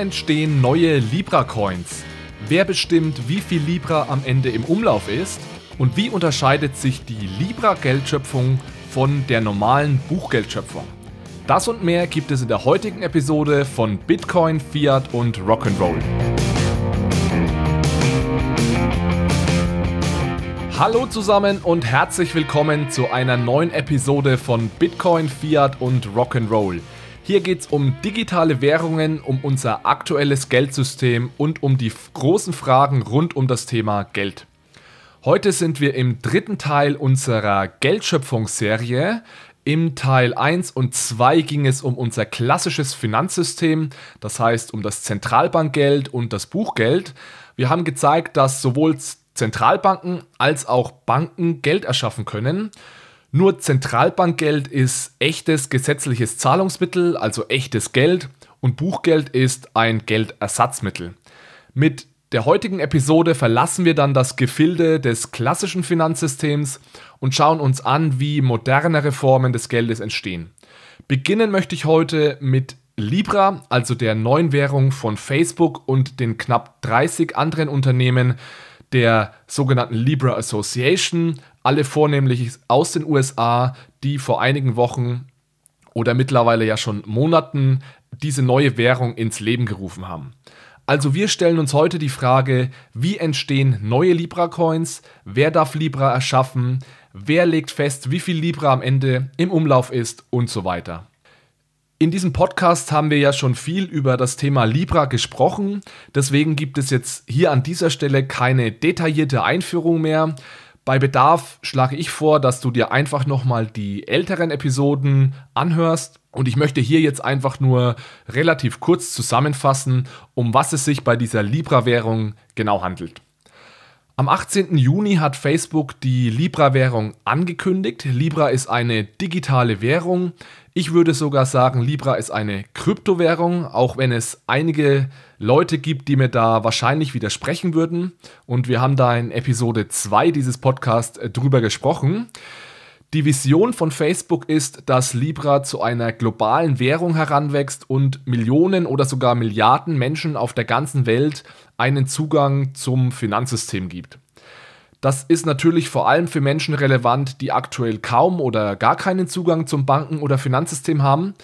entstehen neue Libra-Coins. Wer bestimmt, wie viel Libra am Ende im Umlauf ist? Und wie unterscheidet sich die Libra-Geldschöpfung von der normalen Buchgeldschöpfung? Das und mehr gibt es in der heutigen Episode von Bitcoin, Fiat und Rock'n'Roll. Hallo zusammen und herzlich willkommen zu einer neuen Episode von Bitcoin, Fiat und Rock'n'Roll. Hier geht es um digitale Währungen, um unser aktuelles Geldsystem und um die großen Fragen rund um das Thema Geld. Heute sind wir im dritten Teil unserer Geldschöpfungsserie. Im Teil 1 und 2 ging es um unser klassisches Finanzsystem, das heißt um das Zentralbankgeld und das Buchgeld. Wir haben gezeigt, dass sowohl Zentralbanken als auch Banken Geld erschaffen können. Nur Zentralbankgeld ist echtes gesetzliches Zahlungsmittel, also echtes Geld, und Buchgeld ist ein Geldersatzmittel. Mit der heutigen Episode verlassen wir dann das Gefilde des klassischen Finanzsystems und schauen uns an, wie moderne Reformen des Geldes entstehen. Beginnen möchte ich heute mit Libra, also der neuen Währung von Facebook und den knapp 30 anderen Unternehmen der sogenannten Libra Association, alle vornehmlich aus den USA, die vor einigen Wochen oder mittlerweile ja schon Monaten diese neue Währung ins Leben gerufen haben. Also wir stellen uns heute die Frage, wie entstehen neue Libra-Coins, wer darf Libra erschaffen, wer legt fest, wie viel Libra am Ende im Umlauf ist und so weiter. In diesem Podcast haben wir ja schon viel über das Thema Libra gesprochen, deswegen gibt es jetzt hier an dieser Stelle keine detaillierte Einführung mehr. Bei Bedarf schlage ich vor, dass du dir einfach nochmal die älteren Episoden anhörst. Und ich möchte hier jetzt einfach nur relativ kurz zusammenfassen, um was es sich bei dieser Libra-Währung genau handelt. Am 18. Juni hat Facebook die Libra-Währung angekündigt. Libra ist eine digitale Währung. Ich würde sogar sagen, Libra ist eine Kryptowährung, auch wenn es einige Leute gibt, die mir da wahrscheinlich widersprechen würden. Und wir haben da in Episode 2 dieses Podcasts äh, drüber gesprochen. Die Vision von Facebook ist, dass Libra zu einer globalen Währung heranwächst und Millionen oder sogar Milliarden Menschen auf der ganzen Welt einen Zugang zum Finanzsystem gibt. Das ist natürlich vor allem für Menschen relevant, die aktuell kaum oder gar keinen Zugang zum Banken- oder Finanzsystem haben,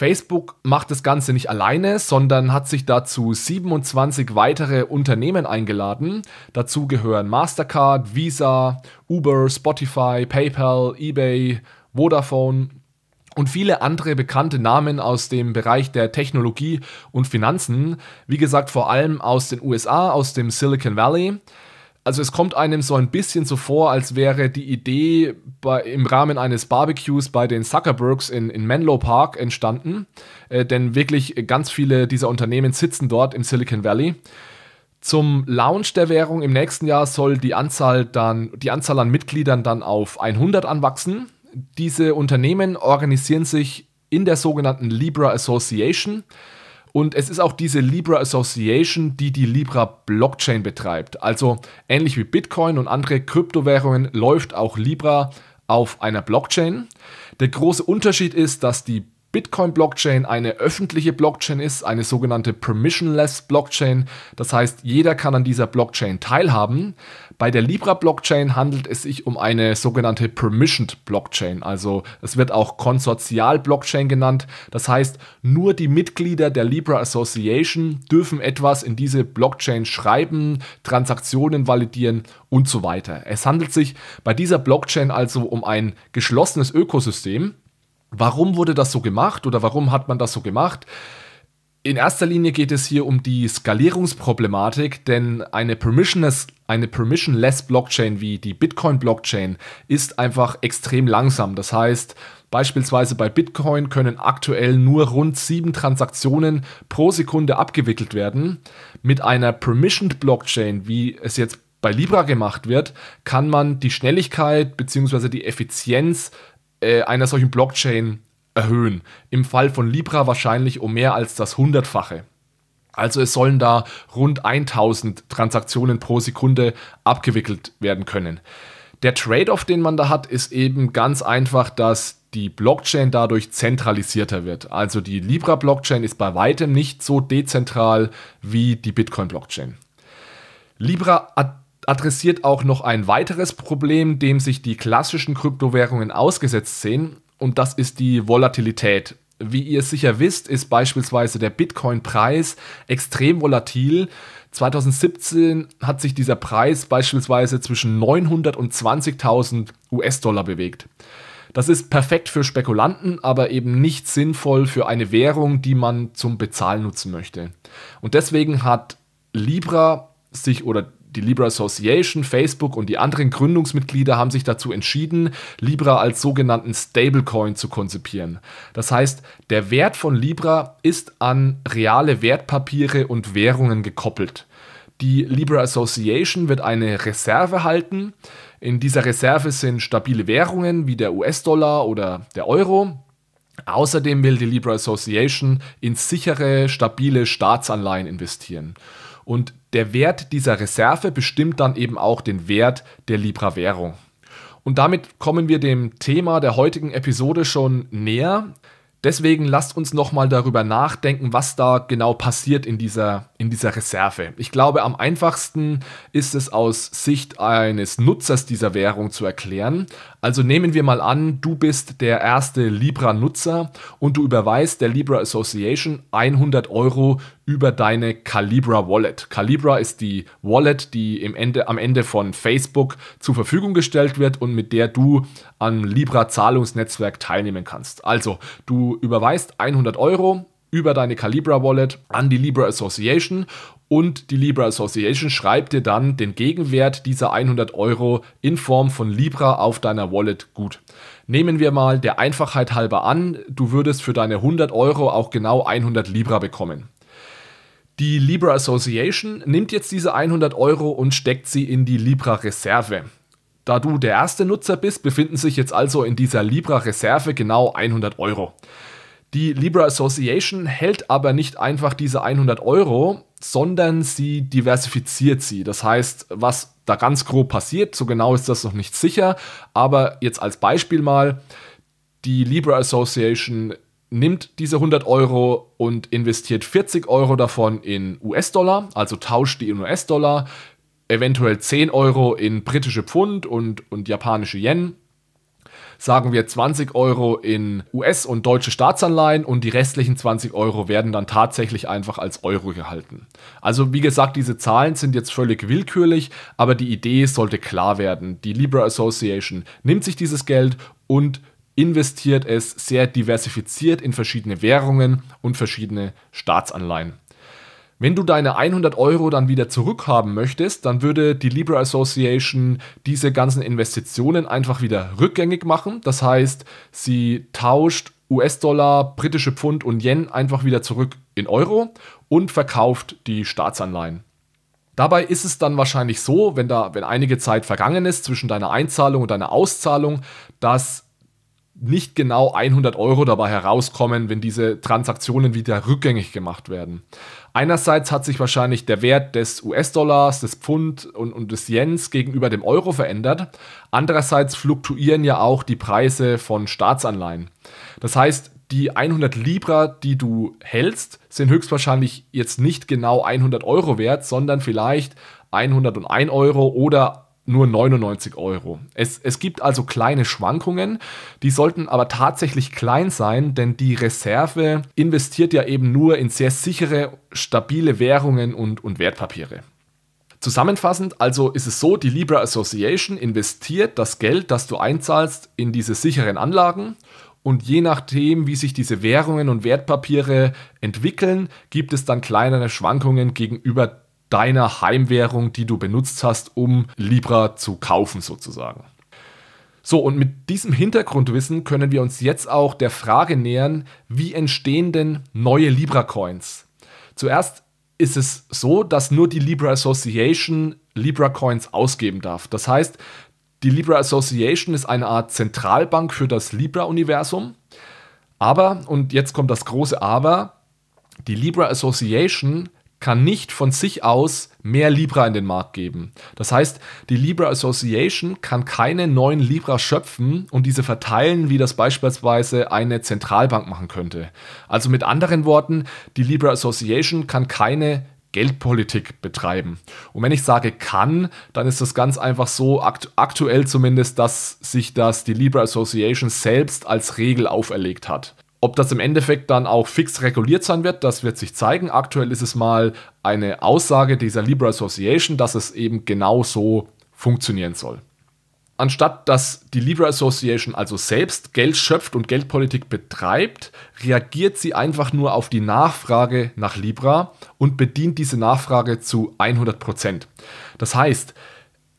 Facebook macht das Ganze nicht alleine, sondern hat sich dazu 27 weitere Unternehmen eingeladen. Dazu gehören Mastercard, Visa, Uber, Spotify, PayPal, eBay, Vodafone und viele andere bekannte Namen aus dem Bereich der Technologie und Finanzen. Wie gesagt, vor allem aus den USA, aus dem Silicon Valley. Also es kommt einem so ein bisschen so vor, als wäre die Idee bei, im Rahmen eines Barbecues bei den Zuckerbergs in, in Menlo Park entstanden. Äh, denn wirklich ganz viele dieser Unternehmen sitzen dort im Silicon Valley. Zum Launch der Währung im nächsten Jahr soll die Anzahl, dann, die Anzahl an Mitgliedern dann auf 100 anwachsen. Diese Unternehmen organisieren sich in der sogenannten Libra Association. Und es ist auch diese Libra Association, die die Libra Blockchain betreibt. Also ähnlich wie Bitcoin und andere Kryptowährungen läuft auch Libra auf einer Blockchain. Der große Unterschied ist, dass die Bitcoin-Blockchain eine öffentliche Blockchain ist, eine sogenannte Permissionless Blockchain. Das heißt, jeder kann an dieser Blockchain teilhaben. Bei der Libra-Blockchain handelt es sich um eine sogenannte Permissioned Blockchain. Also es wird auch Konsortial-Blockchain genannt. Das heißt, nur die Mitglieder der Libra Association dürfen etwas in diese Blockchain schreiben, Transaktionen validieren und so weiter. Es handelt sich bei dieser Blockchain also um ein geschlossenes Ökosystem. Warum wurde das so gemacht oder warum hat man das so gemacht? In erster Linie geht es hier um die Skalierungsproblematik, denn eine permissionless, eine permissionless Blockchain wie die Bitcoin-Blockchain ist einfach extrem langsam. Das heißt, beispielsweise bei Bitcoin können aktuell nur rund sieben Transaktionen pro Sekunde abgewickelt werden. Mit einer permissioned Blockchain, wie es jetzt bei Libra gemacht wird, kann man die Schnelligkeit bzw. die Effizienz äh, einer solchen Blockchain erhöhen. Im Fall von Libra wahrscheinlich um mehr als das Hundertfache. Also es sollen da rund 1000 Transaktionen pro Sekunde abgewickelt werden können. Der Trade-off, den man da hat, ist eben ganz einfach, dass die Blockchain dadurch zentralisierter wird. Also die Libra-Blockchain ist bei weitem nicht so dezentral wie die Bitcoin-Blockchain. Libra adressiert auch noch ein weiteres Problem, dem sich die klassischen Kryptowährungen ausgesetzt sehen, und das ist die Volatilität. Wie ihr sicher wisst, ist beispielsweise der Bitcoin-Preis extrem volatil. 2017 hat sich dieser Preis beispielsweise zwischen 900 und 20.000 US-Dollar bewegt. Das ist perfekt für Spekulanten, aber eben nicht sinnvoll für eine Währung, die man zum Bezahlen nutzen möchte. Und deswegen hat Libra sich oder die Libra Association, Facebook und die anderen Gründungsmitglieder haben sich dazu entschieden, Libra als sogenannten Stablecoin zu konzipieren. Das heißt, der Wert von Libra ist an reale Wertpapiere und Währungen gekoppelt. Die Libra Association wird eine Reserve halten. In dieser Reserve sind stabile Währungen wie der US-Dollar oder der Euro. Außerdem will die Libra Association in sichere, stabile Staatsanleihen investieren. Und der Wert dieser Reserve bestimmt dann eben auch den Wert der Libra-Währung. Und damit kommen wir dem Thema der heutigen Episode schon näher. Deswegen lasst uns nochmal darüber nachdenken, was da genau passiert in dieser, in dieser Reserve. Ich glaube, am einfachsten ist es aus Sicht eines Nutzers dieser Währung zu erklären. Also nehmen wir mal an, du bist der erste Libra-Nutzer und du überweist der Libra Association 100 Euro über deine Calibra Wallet. Calibra ist die Wallet, die im Ende, am Ende von Facebook zur Verfügung gestellt wird und mit der du am Libra-Zahlungsnetzwerk teilnehmen kannst. Also, du überweist 100 Euro über deine Calibra Wallet an die Libra Association und die Libra Association schreibt dir dann den Gegenwert dieser 100 Euro in Form von Libra auf deiner Wallet gut. Nehmen wir mal der Einfachheit halber an, du würdest für deine 100 Euro auch genau 100 Libra bekommen. Die Libra Association nimmt jetzt diese 100 Euro und steckt sie in die Libra Reserve. Da du der erste Nutzer bist, befinden sich jetzt also in dieser Libra Reserve genau 100 Euro. Die Libra Association hält aber nicht einfach diese 100 Euro, sondern sie diversifiziert sie. Das heißt, was da ganz grob passiert, so genau ist das noch nicht sicher, aber jetzt als Beispiel mal, die Libra Association nimmt diese 100 Euro und investiert 40 Euro davon in US-Dollar, also tauscht die in US-Dollar, eventuell 10 Euro in britische Pfund und, und japanische Yen, sagen wir 20 Euro in US- und deutsche Staatsanleihen und die restlichen 20 Euro werden dann tatsächlich einfach als Euro gehalten. Also wie gesagt, diese Zahlen sind jetzt völlig willkürlich, aber die Idee sollte klar werden. Die Libra Association nimmt sich dieses Geld und investiert es sehr diversifiziert in verschiedene Währungen und verschiedene Staatsanleihen. Wenn du deine 100 Euro dann wieder zurückhaben möchtest, dann würde die Libra Association diese ganzen Investitionen einfach wieder rückgängig machen. Das heißt, sie tauscht US-Dollar, britische Pfund und Yen einfach wieder zurück in Euro und verkauft die Staatsanleihen. Dabei ist es dann wahrscheinlich so, wenn da wenn einige Zeit vergangen ist zwischen deiner Einzahlung und deiner Auszahlung, dass nicht genau 100 Euro dabei herauskommen, wenn diese Transaktionen wieder rückgängig gemacht werden. Einerseits hat sich wahrscheinlich der Wert des US-Dollars, des Pfund und, und, des Jens gegenüber dem Euro verändert. Andererseits fluktuieren ja auch die Preise von Staatsanleihen. Das heißt, die 100 Libra, die du hältst, sind höchstwahrscheinlich jetzt nicht genau 100 Euro wert, sondern vielleicht 101 Euro oder nur 99 Euro. Es, es gibt also kleine Schwankungen, die sollten aber tatsächlich klein sein, denn die Reserve investiert ja eben nur in sehr sichere, stabile Währungen und, und Wertpapiere. Zusammenfassend also ist es so, die Libra Association investiert das Geld, das du einzahlst, in diese sicheren Anlagen und je nachdem, wie sich diese Währungen und Wertpapiere entwickeln, gibt es dann kleinere Schwankungen gegenüber deiner Heimwährung, die du benutzt hast, um Libra zu kaufen sozusagen. So, und mit diesem Hintergrundwissen können wir uns jetzt auch der Frage nähern, wie entstehen denn neue Libra-Coins? Zuerst ist es so, dass nur die Libra Association Libra-Coins ausgeben darf. Das heißt, die Libra Association ist eine Art Zentralbank für das Libra-Universum. Aber, und jetzt kommt das große Aber, die Libra Association kann nicht von sich aus mehr Libra in den Markt geben. Das heißt, die Libra Association kann keine neuen Libra schöpfen und diese verteilen, wie das beispielsweise eine Zentralbank machen könnte. Also mit anderen Worten, die Libra Association kann keine Geldpolitik betreiben. Und wenn ich sage kann, dann ist das ganz einfach so akt aktuell zumindest, dass sich das die Libra Association selbst als Regel auferlegt hat. Ob das im Endeffekt dann auch fix reguliert sein wird, das wird sich zeigen. Aktuell ist es mal eine Aussage dieser Libra Association, dass es eben genau so funktionieren soll. Anstatt dass die Libra Association also selbst Geld schöpft und Geldpolitik betreibt, reagiert sie einfach nur auf die Nachfrage nach Libra und bedient diese Nachfrage zu 100%. Prozent. Das heißt,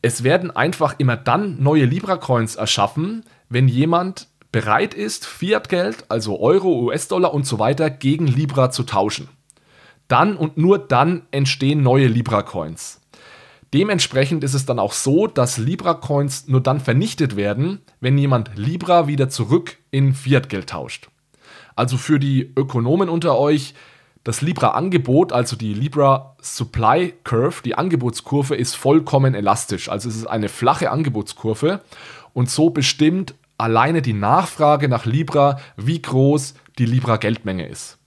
es werden einfach immer dann neue Libra-Coins erschaffen, wenn jemand bereit ist, Fiatgeld, also Euro, US-Dollar und so weiter, gegen Libra zu tauschen. Dann und nur dann entstehen neue Libra-Coins. Dementsprechend ist es dann auch so, dass Libra-Coins nur dann vernichtet werden, wenn jemand Libra wieder zurück in Fiatgeld tauscht. Also für die Ökonomen unter euch, das Libra-Angebot, also die Libra-Supply Curve, die Angebotskurve ist vollkommen elastisch. Also es ist eine flache Angebotskurve und so bestimmt, alleine die Nachfrage nach Libra, wie groß die Libra-Geldmenge ist.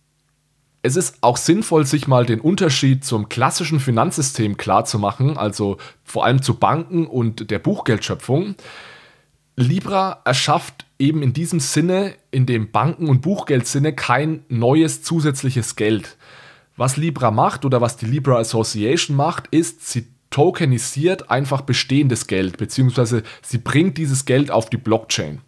Es ist auch sinnvoll, sich mal den Unterschied zum klassischen Finanzsystem klarzumachen, also vor allem zu Banken und der Buchgeldschöpfung. Libra erschafft eben in diesem Sinne, in dem Banken- und Buchgeldsinne, kein neues zusätzliches Geld. Was Libra macht oder was die Libra Association macht, ist, sie tokenisiert einfach bestehendes Geld, beziehungsweise sie bringt dieses Geld auf die Blockchain.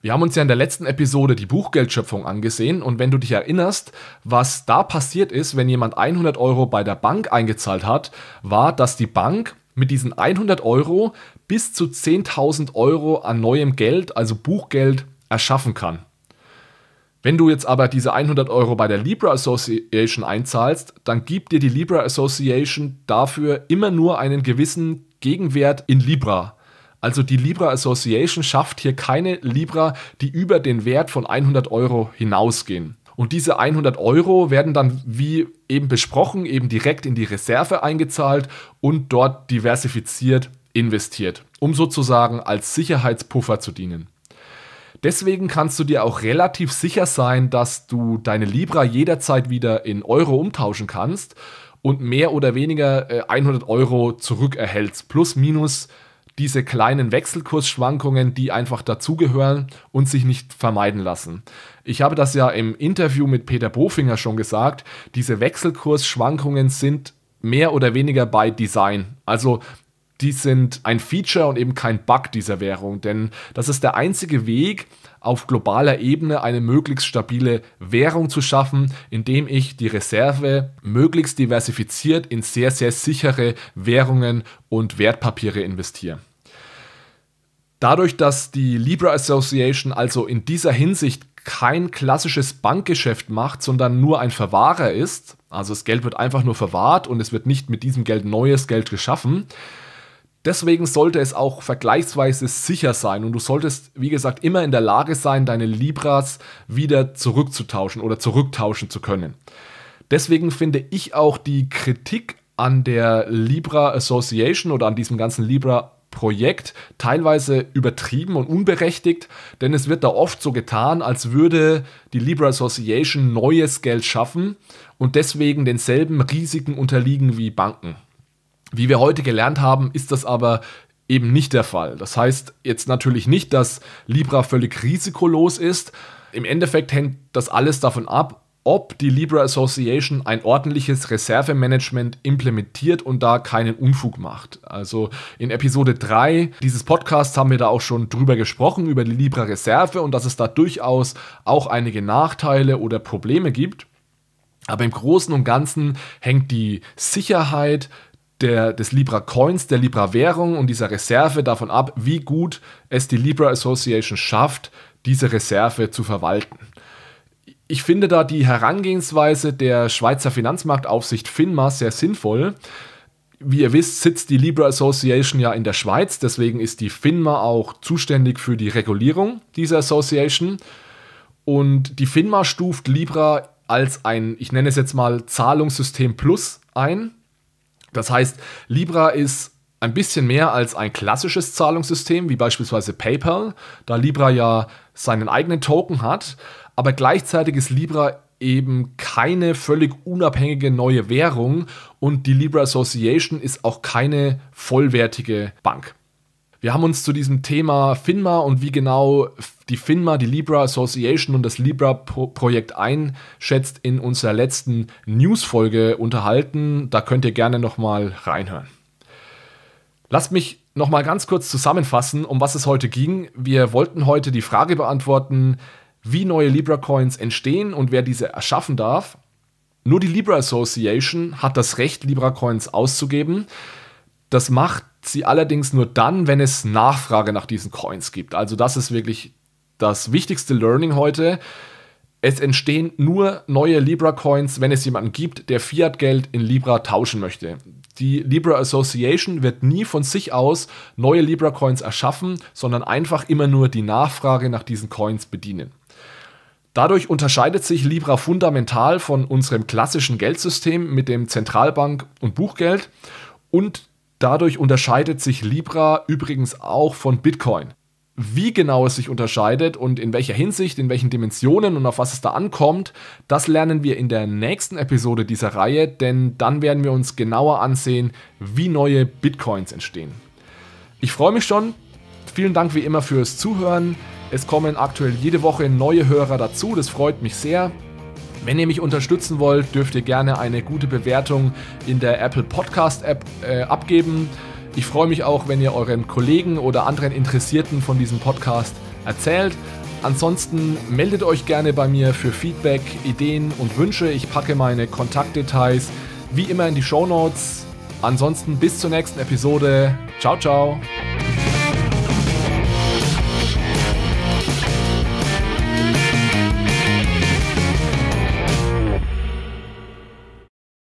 Wir haben uns ja in der letzten Episode die Buchgeldschöpfung angesehen und wenn du dich erinnerst, was da passiert ist, wenn jemand 100 Euro bei der Bank eingezahlt hat, war, dass die Bank mit diesen 100 Euro bis zu 10.000 Euro an neuem Geld, also Buchgeld, erschaffen kann. Wenn du jetzt aber diese 100 Euro bei der Libra Association einzahlst, dann gibt dir die Libra Association dafür immer nur einen gewissen Gegenwert in Libra. Also die Libra Association schafft hier keine Libra, die über den Wert von 100 Euro hinausgehen. Und diese 100 Euro werden dann, wie eben besprochen, eben direkt in die Reserve eingezahlt und dort diversifiziert investiert, um sozusagen als Sicherheitspuffer zu dienen. Deswegen kannst du dir auch relativ sicher sein, dass du deine Libra jederzeit wieder in Euro umtauschen kannst und mehr oder weniger 100 äh, Euro zurückerhältst. Plus, minus diese kleinen Wechselkursschwankungen, die einfach dazugehören und sich nicht vermeiden lassen. Ich habe das ja im Interview mit Peter Bofinger schon gesagt, diese Wechselkursschwankungen sind mehr oder weniger bei Design. Also die sind ein Feature und eben kein Bug dieser Währung, denn das ist der einzige Weg, auf globaler Ebene eine möglichst stabile Währung zu schaffen, indem ich die Reserve möglichst diversifiziert in sehr, sehr sichere Währungen und Wertpapiere investiere. Dadurch, dass die Libra Association also in dieser Hinsicht kein klassisches Bankgeschäft macht, sondern nur ein Verwahrer ist, also das Geld wird einfach nur verwahrt und es wird nicht mit diesem Geld neues Geld geschaffen, Deswegen sollte es auch vergleichsweise sicher sein und du solltest, wie gesagt, immer in der Lage sein, deine Libras wieder zurückzutauschen oder zurücktauschen zu können. Deswegen finde ich auch die Kritik an der Libra Association oder an diesem ganzen Libra Projekt teilweise übertrieben und unberechtigt, denn es wird da oft so getan, als würde die Libra Association neues Geld schaffen und deswegen denselben Risiken unterliegen wie Banken. Wie wir heute gelernt haben, ist das aber eben nicht der Fall. Das heißt jetzt natürlich nicht, dass Libra völlig risikolos ist. Im Endeffekt hängt das alles davon ab, ob die Libra Association ein ordentliches Reservemanagement implementiert und da keinen Unfug macht. Also in Episode 3 dieses Podcasts haben wir da auch schon drüber gesprochen, über die Libra Reserve und dass es da durchaus auch einige Nachteile oder Probleme gibt. Aber im Großen und Ganzen hängt die Sicherheit der, des Libra Coins, der Libra Währung und dieser Reserve davon ab, wie gut es die Libra Association schafft, diese Reserve zu verwalten. Ich finde da die Herangehensweise der Schweizer Finanzmarktaufsicht FINMA sehr sinnvoll. Wie ihr wisst, sitzt die Libra Association ja in der Schweiz, deswegen ist die FINMA auch zuständig für die Regulierung dieser Association. Und die FINMA stuft Libra als ein, ich nenne es jetzt mal Zahlungssystem Plus ein. Das heißt, Libra ist ein bisschen mehr als ein klassisches Zahlungssystem, wie beispielsweise PayPal, da Libra ja seinen eigenen Token hat, aber gleichzeitig ist Libra eben keine völlig unabhängige neue Währung und die Libra Association ist auch keine vollwertige Bank. Wir haben uns zu diesem Thema FINMA und wie genau die FINMA, die Libra Association und das Libra-Projekt einschätzt, in unserer letzten Newsfolge unterhalten. Da könnt ihr gerne nochmal reinhören. Lasst mich nochmal ganz kurz zusammenfassen, um was es heute ging. Wir wollten heute die Frage beantworten, wie neue Libra-Coins entstehen und wer diese erschaffen darf. Nur die Libra Association hat das Recht, Libra-Coins auszugeben. Das macht sie allerdings nur dann, wenn es Nachfrage nach diesen Coins gibt. Also das ist wirklich das wichtigste Learning heute. Es entstehen nur neue Libra-Coins, wenn es jemanden gibt, der Fiat-Geld in Libra tauschen möchte. Die Libra Association wird nie von sich aus neue Libra-Coins erschaffen, sondern einfach immer nur die Nachfrage nach diesen Coins bedienen. Dadurch unterscheidet sich Libra fundamental von unserem klassischen Geldsystem mit dem Zentralbank- und Buchgeld und Dadurch unterscheidet sich Libra übrigens auch von Bitcoin. Wie genau es sich unterscheidet und in welcher Hinsicht, in welchen Dimensionen und auf was es da ankommt, das lernen wir in der nächsten Episode dieser Reihe, denn dann werden wir uns genauer ansehen, wie neue Bitcoins entstehen. Ich freue mich schon. Vielen Dank wie immer fürs Zuhören. Es kommen aktuell jede Woche neue Hörer dazu, das freut mich sehr. Wenn ihr mich unterstützen wollt, dürft ihr gerne eine gute Bewertung in der Apple Podcast App äh, abgeben. Ich freue mich auch, wenn ihr euren Kollegen oder anderen Interessierten von diesem Podcast erzählt. Ansonsten meldet euch gerne bei mir für Feedback, Ideen und Wünsche. Ich packe meine Kontaktdetails wie immer in die Show Notes. Ansonsten bis zur nächsten Episode. Ciao, ciao.